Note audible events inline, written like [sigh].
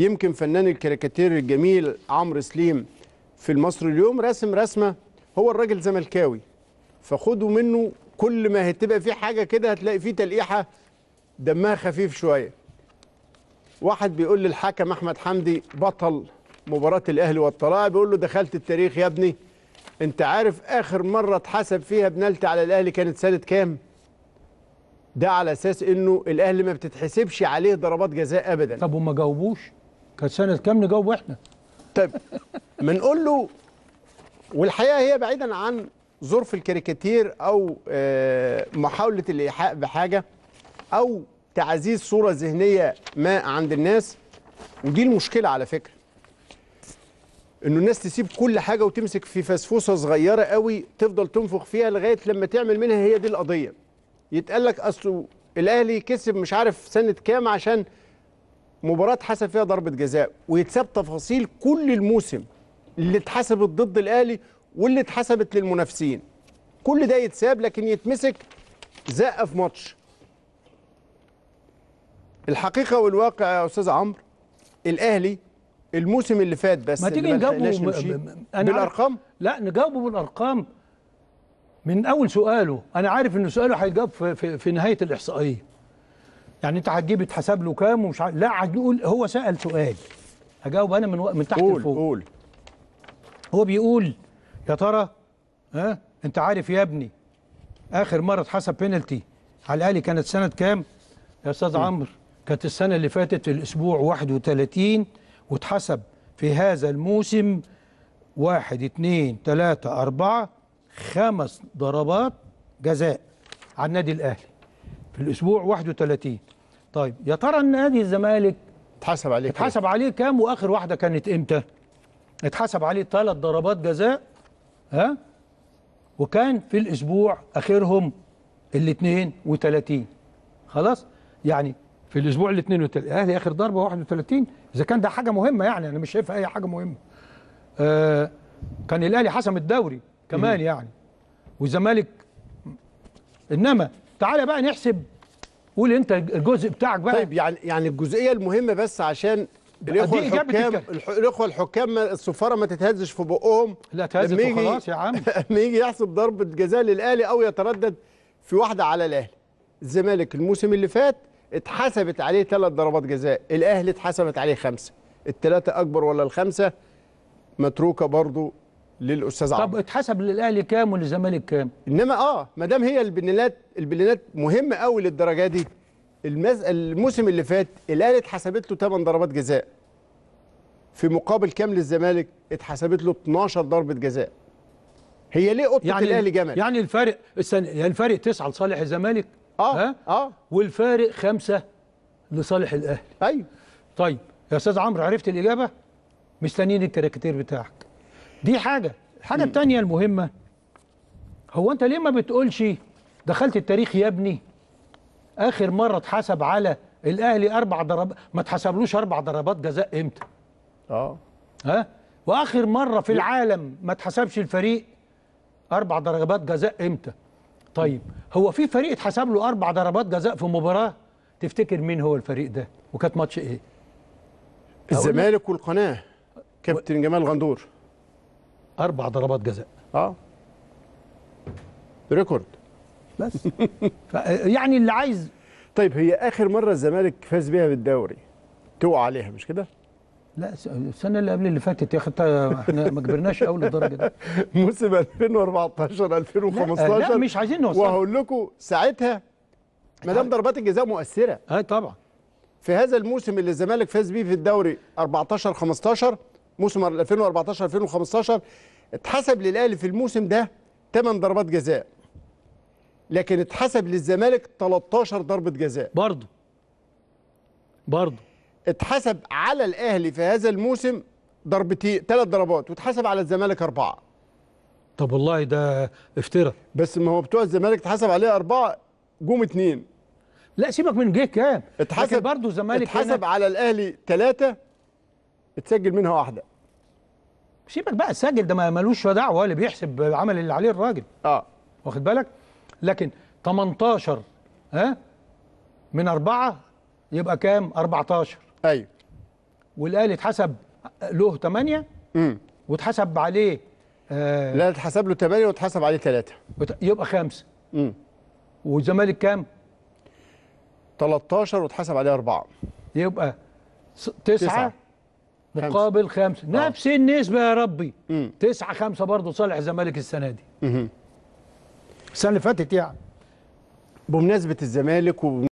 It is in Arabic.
يمكن فنان الكاريكاتير الجميل عمرو سليم في المصري اليوم رسم رسمه هو الراجل زملكاوي فخدوا منه كل ما هتبقى فيه حاجه كده هتلاقي فيه تلقيحه دمها خفيف شويه واحد بيقول للحكم احمد حمدي بطل مباراه الاهلي والطلائع بيقول له دخلت التاريخ يا ابني انت عارف اخر مره اتحسب فيها بنالتي على الاهلي كانت سنه كام ده على اساس انه الاهلي ما بتتحسبش عليه ضربات جزاء ابدا طب وما جاوبوش كانت سنه كام نجاوب احنا طيب ما نقول له والحقيقه هي بعيدا عن ظرف الكاريكاتير او آه، محاوله الايحاء بحاجه او تعزيز صوره ذهنيه ما عند الناس ودي المشكله على فكره انه الناس تسيب كل حاجه وتمسك في فسفوسه صغيره قوي تفضل تنفخ فيها لغايه لما تعمل منها هي دي القضيه يتقال لك اصله الاهلي كسب مش عارف سنه كام عشان مباراه اتحسب فيها ضربه جزاء ويتساب تفاصيل كل الموسم اللي اتحسبت ضد الاهلي واللي اتحسبت للمنافسين كل ده يتساب لكن يتمسك زقه في ماتش الحقيقه والواقع يا استاذ عمرو الاهلي الموسم اللي فات بس ما تيجي نجاوبه بالارقام لا نجاوبه بالارقام من اول سؤاله انا عارف ان سؤاله هيجاوب في, في, في نهايه الاحصائيه يعني انت هتجيب اتحسب له كام ومش عارف لا هتقول هو سال سؤال هجاوب انا من و... من تحت قول لفوق قول هو بيقول يا ترى ها انت عارف يا ابني اخر مره اتحسب بينالتي على الاهلي كانت سنه كام يا استاذ عمرو كانت السنه اللي فاتت في الاسبوع 31 واتحسب في هذا الموسم واحد اتنين تلاتة أربعة خمس ضربات جزاء على النادي الأهلي الأسبوع 31 طيب يا ترى النادي الزمالك اتحسب عليه اتحسب عليه كام وآخر واحدة كانت إمتى؟ اتحسب عليه ثلاث ضربات جزاء ها؟ وكان في الأسبوع آخرهم ال 32 خلاص؟ يعني في الاسبوع ال 32 اهلي اخر ضربه 31 اذا كان ده حاجه مهمه يعني انا مش شايفها اي حاجه مهمه آه كان الاهلي حسم الدوري كمان يعني والزمالك انما تعالى بقى نحسب قول انت الجزء بتاعك بقى طيب يعني يعني الجزئيه المهمه بس عشان الاخوه الحكام الاخوه الحكام السفاره ما تتهزش في بقهم لا تهزش خلاص يا عم [laughs] لما يجي يحسب ضربه جزاء للاهلي او يتردد في واحده على الاهلي الزمالك الموسم اللي فات اتحسبت عليه ثلاث ضربات جزاء الاهلي اتحسبت عليه خمسه الثلاثه اكبر ولا الخمسه متروكه برضو للاستاذ عمرو طب اتحسب للاهلي كام وللزمالك كام انما اه ما دام هي البلينات البلينات مهمه قوي للدرجه دي المز... الموسم اللي فات الاهلي اتحسبت له 8 ضربات جزاء في مقابل كام للزمالك اتحسبت له 12 ضربه جزاء هي ليه قطه يعني الاهلي جمل يعني الفارق يعني الفارق 9 لصالح الزمالك اه ها؟ اه والفارق 5 لصالح الاهلي ايوه طيب يا استاذ عمرو عرفت الاجابه مستنيين الكاريكاتير بتاعك دي حاجة الحاجة التانية المهمة هو أنت ليه ما بتقولش دخلت التاريخ يا ابني آخر مرة اتحسب على الأهلي أربع ضربات ما اتحسبلوش أربع ضربات جزاء إمتى؟ أه ها؟ وآخر مرة في العالم ما اتحسبش الفريق أربع ضربات جزاء إمتى؟ طيب هو في فريق اتحسب له أربع ضربات جزاء في مباراة تفتكر مين هو الفريق ده؟ وكانت ماتش إيه؟ الزمالك والقناة كابتن جمال غندور اربع ضربات جزاء اه ريكورد بس [laughs] يعني اللي عايز طيب هي اخر مره الزمالك فاز بيها بالدوري توقع عليها مش كده لا السنه اللي قبل اللي فاتت يا اخي احنا ما كبرناش قوي للدرجه دي [laughs] موسم 2014 2015 لا, لا مش عايزين نوصل وهقول لكم ساعتها ما دام ضربات الجزاء مؤثره اه طبعا في هذا الموسم اللي الزمالك فاز بيه في الدوري 14 15 موسم 2014 2015 اتحسب للاهلي في الموسم ده 8 ضربات جزاء لكن اتحسب للزمالك 13 ضربه جزاء برضه برضه اتحسب على الاهلي في هذا الموسم ضربتين ثلاث ضربات واتحسب على الزمالك اربعه طب والله ده افترى بس ما هو بتوع الزمالك اتحسب عليه اربعه جم اثنين لا سيبك من جه كام اتحسب برضه الزمالك اتحسب على الاهلي ثلاثه اتسجل منها واحده سيبك بقى السجل ده ملوش دعوه اللي بيحسب عمل اللي عليه الراجل اه واخد بالك لكن 18 ها من أربعة يبقى كام 14 ايوه والاهلي اتحسب له 8 امم واتحسب عليه آه لا اتحسب له 8 واتحسب عليه 3 يبقى 5 امم والزمالك كام 13 واتحسب عليه 4 يبقى 9 مقابل خمسة آه. نفس النسبة يا ربي مم. تسعة خمسة برضه صالح الزمالك السنة دي مم. السنة اللي فاتت يعني بمناسبة الزمالك وب...